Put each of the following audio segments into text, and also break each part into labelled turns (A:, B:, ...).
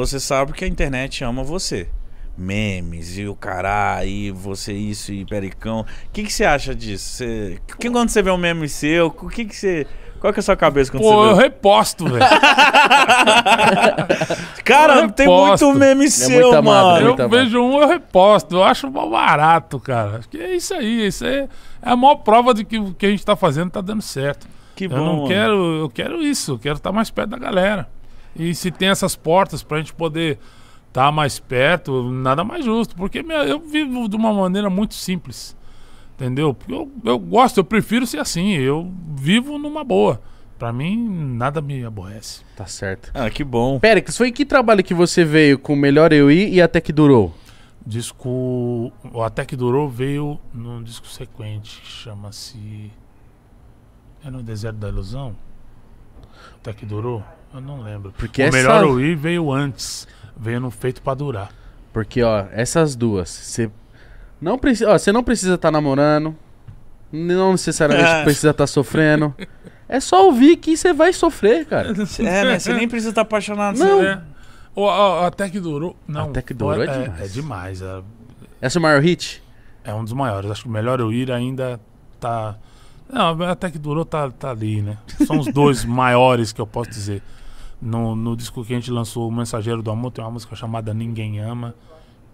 A: Você sabe que a internet ama você. Memes e o caralho, e você isso e pericão. O que, que você acha disso? Você... Que, quando você vê um meme seu, o que, que você. Qual que é a sua cabeça quando Pô, você vê? eu
B: reposto, velho.
A: cara, tem muito meme é seu, muito amado, mano. É muito eu
B: vejo um, eu reposto. Eu acho mal barato, cara. Acho que é isso aí. Isso aí é a maior prova de que o que a gente tá fazendo tá dando certo. Que eu bom. Eu não mano. quero, eu quero isso, eu quero estar tá mais perto da galera. E se tem essas portas para a gente poder estar tá mais perto, nada mais justo. Porque minha, eu vivo de uma maneira muito simples. Entendeu? Eu, eu gosto, eu prefiro ser assim. Eu vivo numa boa. Pra mim, nada me aborrece. Tá certo. Ah, que bom.
A: que foi que trabalho que você veio com Melhor Eu Ir e Até Que Durou? Disco. O Até Que Durou
B: veio no disco sequente, chama-se. É no Deserto da Ilusão? Até que durou? Eu não lembro. Porque o essa... melhor Wii veio antes.
A: Veio no feito pra durar. Porque, ó, essas duas. Você não, preci... não precisa estar tá namorando. Não necessariamente é. precisa estar tá sofrendo. É só ouvir que você vai sofrer, cara. É, né? você nem precisa estar tá apaixonado. Não. O,
B: o, até que durou. Não, até que durou é, é demais. É, é demais. É...
A: Essa é o maior hit?
B: É um dos maiores. Acho que o melhor eu ir ainda tá não, até que durou tá, tá ali, né? São os dois maiores que eu posso dizer. No, no disco que a gente lançou, O Mensageiro do Amor, tem uma música chamada Ninguém Ama,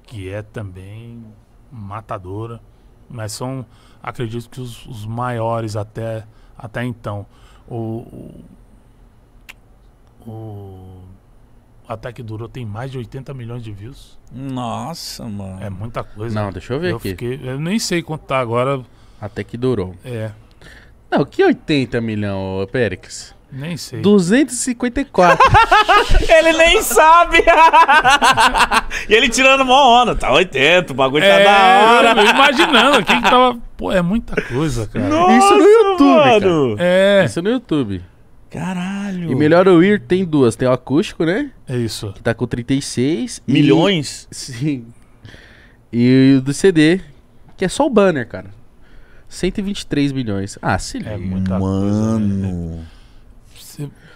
B: que é também matadora. Mas são, acredito que os, os maiores até, até então. O, o, o Até que durou tem mais de 80 milhões de views.
A: Nossa, mano. É muita coisa. Não, deixa eu ver eu aqui. Fiquei, eu nem sei quanto tá agora. Até que durou. É, não, que 80 milhão, Périx Nem sei. 254. ele nem sabe. e ele tirando mó onda. Tá 80, o bagulho é, tá da é, hora. Imaginando, quem que tava.
B: Pô, é muita
A: coisa, cara. Nossa, Isso no YouTube. Mano. Cara. É. Isso no YouTube. Caralho. E melhor o ir tem duas. Tem o acústico, né? É isso. Que tá com 36. Milhões? E... Sim. E o do CD, que é só o banner, cara. 123 milhões. Ah, se é liga. É muita Mano. Coisa, né?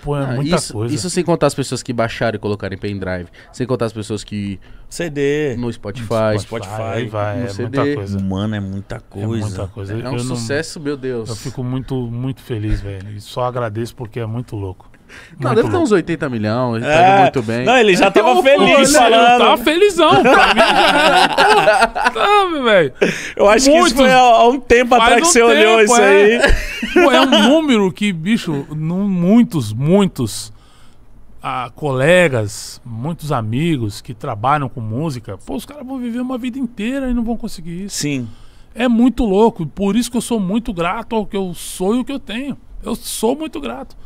B: Pô, é ah, muita isso, coisa. Isso
A: sem contar as pessoas que baixaram e colocaram em pendrive. Sem contar as pessoas que. CD. No Spotify. No Spotify, vai. No é CD. muita coisa. Mano, é, é muita coisa. É muita coisa. É, é um eu sucesso, não, meu Deus. Eu fico
B: muito, muito feliz, velho. E só agradeço porque é muito louco. Não, deve ter uns 80 milhões, ele tá indo é. muito bem. Não, ele já é, tava feliz falando. Tava tá felizão. Pra mim, é. Eu acho que isso foi há um tempo atrás que você olhou isso aí. É um número que, bicho, muitos, muitos ah, colegas, muitos amigos que trabalham com música, pô, os caras vão viver uma vida inteira e não vão conseguir isso. Sim. É muito louco, por isso que eu sou muito grato ao que eu sou e o que eu tenho. Eu sou muito grato.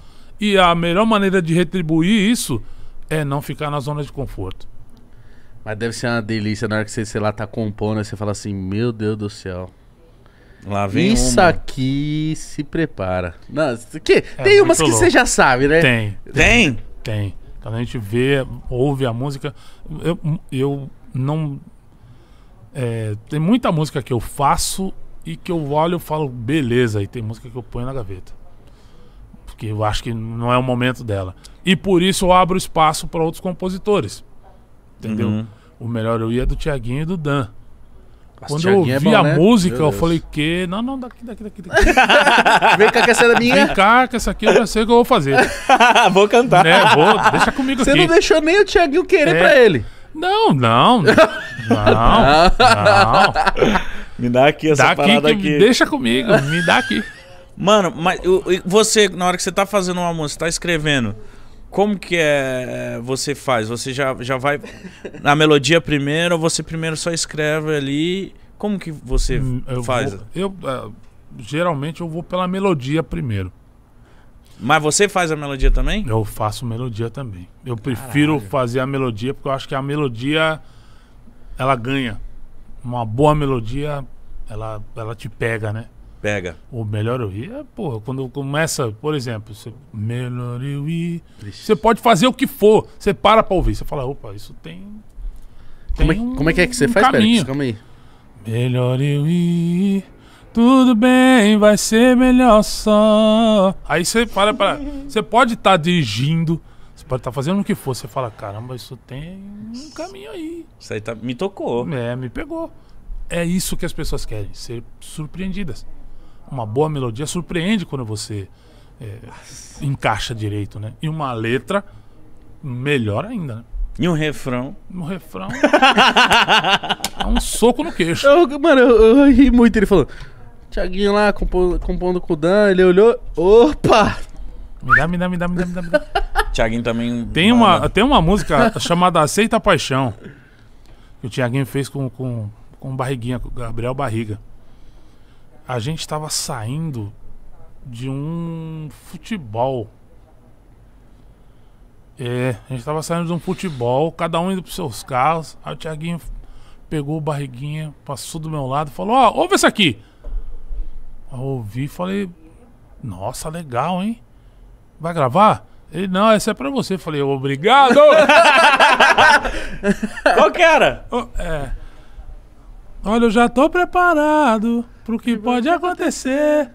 B: E a melhor maneira de retribuir isso é não ficar na zona de
A: conforto. Mas deve ser uma delícia na hora que você, sei lá, tá compondo, você fala assim, meu Deus do céu. Lá vem Isso uma. aqui se prepara. não que, é, tem umas que louco. você já sabe, né? Tem. Tem?
B: Tem. Quando a gente vê, ouve a música. Eu, eu não. É, tem muita música que eu faço e que eu olho e falo, beleza, e tem música que eu ponho na gaveta porque eu acho que não é o momento dela. E por isso eu abro espaço para outros compositores. Entendeu? Uhum. O melhor eu ia do Tiaguinho e do Dan. Mas Quando eu ouvi é bom, a né? música, Meu eu Deus. falei que. Não, não, daqui, daqui, daqui. daqui. Vem cá que essa é minha. Vem cá que essa aqui eu já sei o que eu vou fazer. vou cantar. Né? Vou, deixa comigo Você aqui. Você não deixou
A: nem o Tiaguinho querer é. ele. Não, não. Não. não. Me dá aqui essa dá parada aqui. Deixa comigo, me dá aqui. Mano, mas você, na hora que você tá fazendo uma música, tá escrevendo, como que é, é você faz? Você já, já vai na melodia primeiro ou você primeiro só escreve ali? Como que você hum, eu faz? Vou,
B: eu é, geralmente eu vou pela melodia primeiro. Mas você faz a melodia também? Eu faço melodia também. Eu prefiro Caralho. fazer a melodia porque eu acho que a melodia ela ganha. Uma boa melodia ela ela te pega, né? Pega. O melhor eu ir é, pô, quando começa, por exemplo, você, melhor eu ir. Você pode fazer o que for, você para pra ouvir, você fala, opa, isso tem.
A: tem como, é, um, como é que é que você um faz,
B: Calma aí. Melhor eu ir. Tudo bem, vai ser melhor só. Aí você para pra. Você pode estar tá dirigindo, você pode estar tá fazendo o que for, você fala, caramba, isso tem um caminho aí. Isso aí tá, me tocou. É, me pegou. É isso que as pessoas querem, ser surpreendidas uma boa melodia surpreende quando você é, encaixa direito, né? E uma letra, melhor ainda, né? E um refrão. Um refrão.
A: é um soco no queixo. Eu, mano, eu, eu, ri muito ele falou. Tiaguinho lá compondo, compondo com o Dan, ele olhou. Opa! Me dá, me dá, me dá, me dá, me dá. Me dá.
B: Tiaguinho também. Tem uma, tem uma música chamada Aceita a Paixão. Que o Tiaguinho fez com, com, com Barriguinha, com Gabriel Barriga a gente estava saindo de um futebol. É, a gente tava saindo de um futebol, cada um indo pros seus carros. Aí o Thiaguinho pegou o barriguinha, passou do meu lado e falou: Ó, oh, ouve isso aqui. Eu ouvi e falei: Nossa, legal, hein? Vai gravar? Ele: Não, esse é pra você. Eu falei: Obrigado!
A: Qual que era? É.
B: Olha, eu já tô preparado pro que pode acontecer.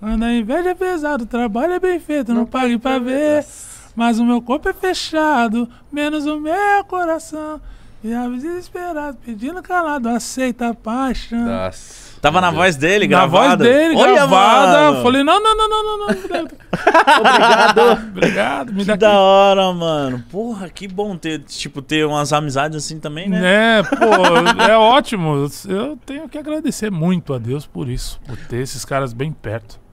B: Quando a inveja é pesado, o trabalho é bem feito, não, não pague pra ver. Mas o meu corpo é fechado, menos o meu coração. E a é desesperado, pedindo calado, aceita a paixão.
A: Nossa. Tava na voz dele, gravada, Na voz dele, Olha, gravada. Mano. Falei,
B: não, não, não, não, não, não.
A: Obrigado. Obrigado. Me que dá da hora, mano. Porra, que bom ter, tipo, ter umas amizades assim também, né? É, pô,
B: é ótimo. Eu tenho que agradecer muito a Deus por isso, por ter esses caras bem perto.